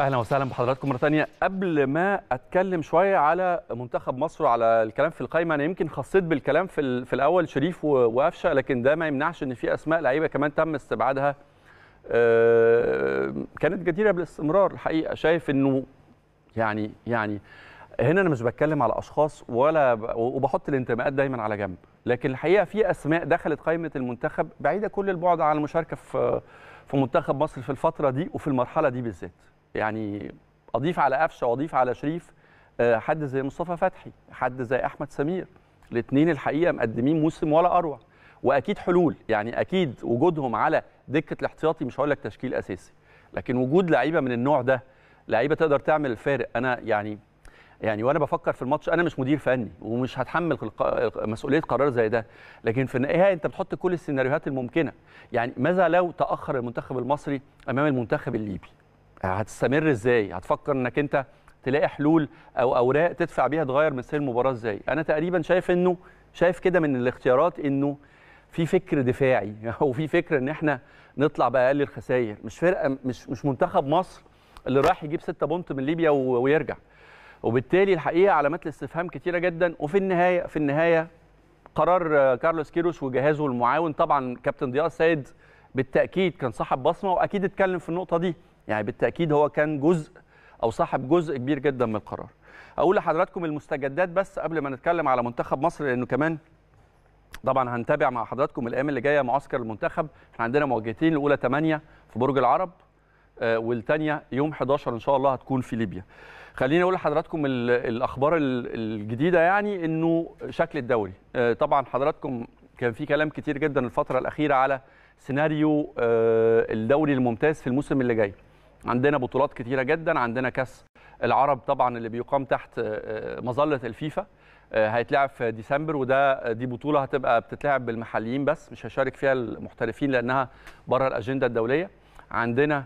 اهلا وسهلا بحضراتكم مره ثانيه قبل ما اتكلم شويه على منتخب مصر وعلى الكلام في القائمه انا يمكن خصيت بالكلام في, في الاول شريف وقفشه لكن ده ما يمنعش ان في اسماء لعيبه كمان تم استبعادها كانت جديره بالاستمرار الحقيقه شايف انه يعني يعني هنا انا مش بتكلم على اشخاص ولا وبحط الانتماءات دايما على جنب لكن الحقيقه في اسماء دخلت قائمه المنتخب بعيده كل البعد عن المشاركه في في منتخب مصر في الفتره دي وفي المرحله دي بالذات يعني اضيف على قفشه واضيف على شريف آه، حد زي مصطفى فتحي حد زي احمد سمير الاثنين الحقيقه مقدمين موسم ولا اروع واكيد حلول يعني اكيد وجودهم على دكه الاحتياطي مش هقول لك تشكيل اساسي لكن وجود لعيبه من النوع ده لعيبه تقدر تعمل الفارق انا يعني يعني وانا بفكر في الماتش انا مش مدير فني ومش هتحمل مسؤوليه قرار زي ده لكن في النهايه انت بتحط كل السيناريوهات الممكنه يعني ماذا لو تاخر المنتخب المصري امام المنتخب الليبي هتستمر ازاي هتفكر انك انت تلاقي حلول او اوراق تدفع بيها تغير من سير المباراه ازاي انا تقريبا شايف انه شايف كده من الاختيارات انه في فكر دفاعي او في فكر ان احنا نطلع باقل الخسائر مش فرقه مش مش منتخب مصر اللي رايح يجيب ستة بونت من ليبيا ويرجع وبالتالي الحقيقه علامات الاستفهام كتيره جدا وفي النهايه في النهايه قرار كارلوس كيروش وجهازه المعاون طبعا كابتن ضياء السيد بالتاكيد كان صاحب بصمه واكيد اتكلم في النقطه دي يعني بالتاكيد هو كان جزء او صاحب جزء كبير جدا من القرار اقول لحضراتكم المستجدات بس قبل ما نتكلم على منتخب مصر لانه كمان طبعا هنتابع مع حضراتكم الايام اللي جايه معسكر المنتخب احنا عندنا مواجهتين الاولى 8 في برج العرب آه، والثانيه يوم 11 ان شاء الله هتكون في ليبيا خليني اقول لحضراتكم الاخبار الجديده يعني انه شكل الدوري آه، طبعا حضراتكم كان في كلام كتير جدا الفتره الاخيره على سيناريو آه، الدوري الممتاز في الموسم اللي جاي عندنا بطولات كتيره جدا عندنا كاس العرب طبعا اللي بيقام تحت آه، آه، مظله الفيفا آه، هيتلعب في ديسمبر وده دي بطوله هتبقى بتتلعب بالمحليين بس مش هشارك فيها المحترفين لانها بره الاجنده الدوليه عندنا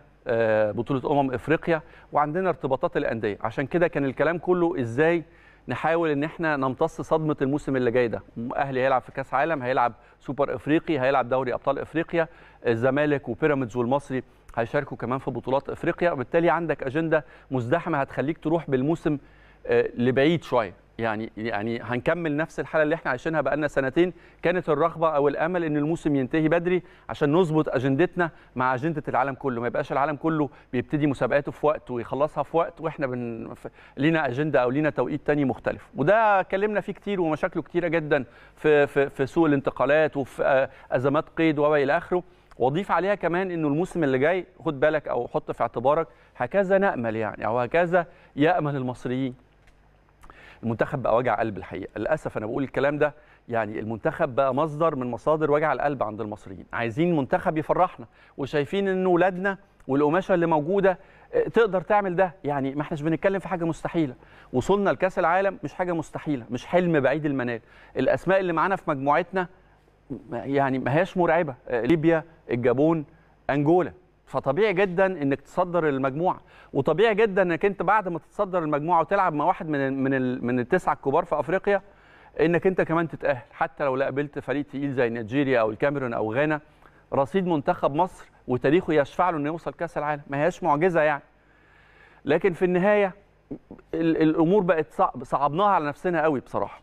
بطوله امم افريقيا وعندنا ارتباطات الانديه عشان كده كان الكلام كله ازاي نحاول ان احنا نمتص صدمه الموسم اللي جاي ده الاهلي هيلعب في كاس عالم هيلعب سوبر افريقي هيلعب دوري ابطال افريقيا الزمالك وبيراميدز والمصري هيشاركوا كمان في بطولات افريقيا وبالتالي عندك اجنده مزدحمه هتخليك تروح بالموسم آه، لبعيد شويه يعني يعني هنكمل نفس الحاله اللي احنا عايشينها بقالنا سنتين كانت الرغبه او الامل ان الموسم ينتهي بدري عشان نظبط اجندتنا مع اجنده العالم كله ما يبقاش العالم كله بيبتدي مسابقاته في وقت ويخلصها في وقت واحنا بن... لينا اجنده او لينا توقيت تاني مختلف وده اتكلمنا فيه كتير ومشاكله كتيره جدا في في, في سوق الانتقالات وفي آه، ازمات قيد الى اخره واضيف عليها كمان انه الموسم اللي جاي خد بالك او حط في اعتبارك هكذا نامل يعني او هكذا يامل المصريين المنتخب بقى وجع قلب الحقيقه للاسف انا بقول الكلام ده يعني المنتخب بقى مصدر من مصادر وجع القلب عند المصريين عايزين منتخب يفرحنا وشايفين ان ولادنا والقماشه اللي موجوده آه، تقدر تعمل ده يعني ما احناش بنتكلم في حاجه مستحيله وصلنا لكاس العالم مش حاجه مستحيله مش حلم بعيد المنال الاسماء اللي معانا في مجموعتنا يعني ما هياش مرعبه آه، ليبيا الجابون انجولا فطبيعي جدا انك تصدر المجموعه وطبيعي جدا انك انت بعد ما تتصدر المجموعه وتلعب مع واحد من الـ من الـ من التسعه الكبار في افريقيا انك انت كمان تتاهل حتى لو قابلت فريق تقيل زي نيجيريا او الكاميرون او غانا رصيد منتخب مصر وتاريخه يشفع له انه يوصل كاس العالم ما هياش معجزه يعني لكن في النهايه الامور بقت صعب صعبناها على نفسنا قوي بصراحه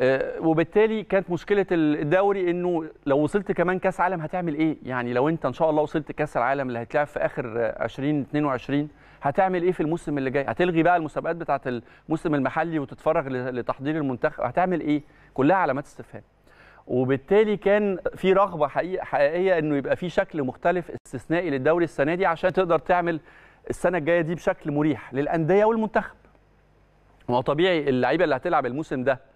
آه، وبالتالي كانت مشكله الدوري انه لو وصلت كمان كاس عالم هتعمل ايه يعني لو انت ان شاء الله وصلت كاس العالم اللي هيتلعب في اخر 2022 هتعمل ايه في الموسم اللي جاي هتلغي بقى المسابقات بتاعه الموسم المحلي وتتفرغ لتحضير المنتخب هتعمل ايه كلها علامات استفهام وبالتالي كان في رغبه حقيقة حقيقيه انه يبقى في شكل مختلف استثنائي للدوري السنه دي عشان تقدر تعمل السنه الجايه دي بشكل مريح للانديه والمنتخب ما هو طبيعي اللعيبه اللي هتلعب الموسم ده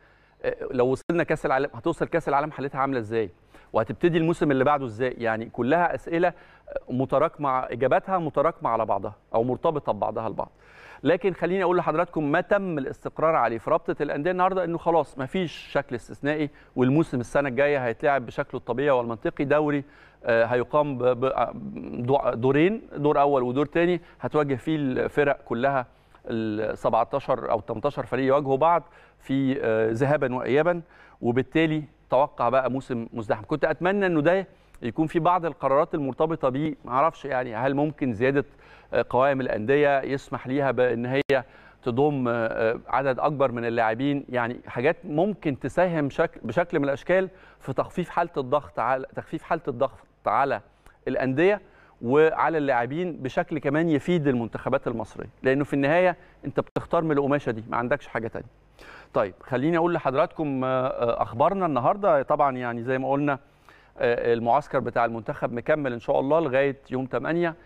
آه، لو وصلنا كاس العالم هتوصل كاس العالم حالتها عامله ازاي وهتبتدي الموسم اللي بعده ازاي يعني كلها اسئله آه، متراكمه اجاباتها متراكمه على بعضها او مرتبطه ببعضها البعض لكن خليني اقول لحضراتكم ما تم الاستقرار عليه في رابطه الانديه النهارده انه خلاص ما فيش شكل استثنائي والموسم السنه الجايه هيتلعب بشكله الطبيعي والمنطقي دوري آه، هيقام بدورين دور اول ودور ثاني هتواجه فيه الفرق كلها ال 17 او 18 فريق يواجهوا بعض في آه، ذهابا وايابا وبالتالي توقع بقى موسم مزدحم كنت اتمنى انه ده يكون في بعض القرارات المرتبطه بيه ما اعرفش يعني هل ممكن زياده آه، قوائم الانديه يسمح ليها بان هي تضم آه، عدد اكبر من اللاعبين يعني حاجات ممكن تساهم بشكل من الاشكال في تخفيف حاله الضغط على تخفيف حاله الضغط على الانديه وعلى اللاعبين بشكل كمان يفيد المنتخبات المصريه لانه في النهايه انت بتختار من القماشه دي ما عندكش حاجه تانية طيب خليني اقول لحضراتكم آه، آه، اخبارنا النهارده طبعا يعني زي ما قلنا آه، المعسكر بتاع المنتخب مكمل ان شاء الله لغايه يوم 8